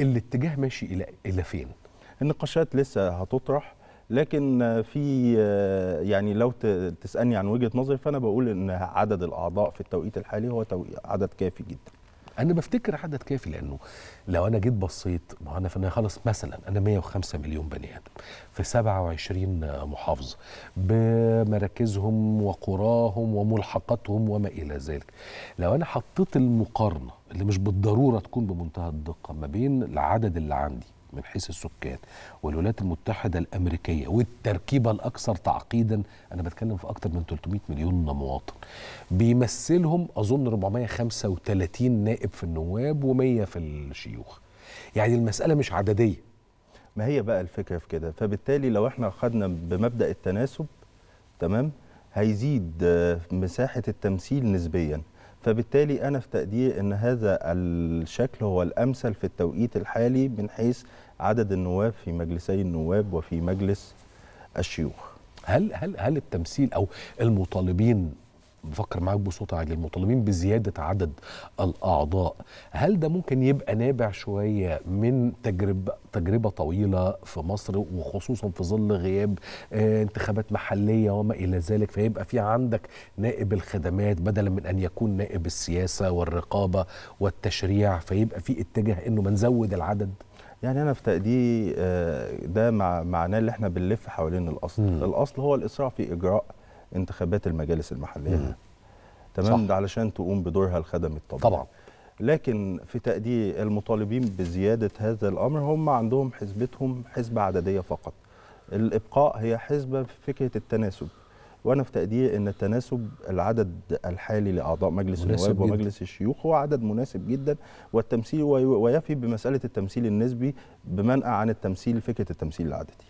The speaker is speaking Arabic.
الاتجاه ماشي الى الى فين؟ النقاشات لسه هتطرح لكن في يعني لو تسالني عن وجهه نظري فانا بقول ان عدد الاعضاء في التوقيت الحالي هو عدد كافي جدا. انا بفتكر عدد كافي لانه لو انا جيت بصيت ما انا فانا خلاص مثلا انا 105 مليون بني ادم في 27 محافظه بمراكزهم وقراهم وملحقاتهم وما الى ذلك لو انا حطيت المقارنه اللي مش بالضروره تكون بمنتهى الدقه ما بين العدد اللي عندي من حيث السكان والولايات المتحدة الأمريكية والتركيبة الأكثر تعقيدا أنا بتكلم في أكثر من 300 مليون مواطن بيمثلهم أظن 435 نائب في النواب و100 في الشيوخ يعني المسألة مش عددية ما هي بقى الفكره في كده فبالتالي لو احنا خدنا بمبدا التناسب تمام هيزيد مساحه التمثيل نسبيا فبالتالي أنا في تقديري أن هذا الشكل هو الأمثل في التوقيت الحالي من حيث عدد النواب في مجلسي النواب وفي مجلس الشيوخ هل هل هل التمثيل او المطالبين بفكر معاك بصوت عالي المطالبين بزياده عدد الاعضاء هل ده ممكن يبقى نابع شويه من تجربه تجربه طويله في مصر وخصوصا في ظل غياب آه، انتخابات محليه وما الى ذلك فيبقى في عندك نائب الخدمات بدلا من ان يكون نائب السياسه والرقابه والتشريع فيبقى في اتجاه انه ما نزود العدد يعني انا في تقديري آه، ده معناه اللي احنا بنلف حوالين الاصل م. الاصل هو الاسراع في اجراء انتخابات المجالس المحليه مم. تمام ده علشان تقوم بدورها الخدمي الطبيعي طبعا لكن في تأدي المطالبين بزيادة هذا الأمر هم عندهم حزبتهم حزبة عددية فقط الإبقاء هي حزبة فكرة التناسب وأنا في تقديري أن التناسب العدد الحالي لأعضاء مجلس النواب ومجلس الشيوخ هو عدد مناسب جدا والتمثيل ويفي بمسألة التمثيل النسبي بمنأى عن التمثيل فكرة التمثيل العددي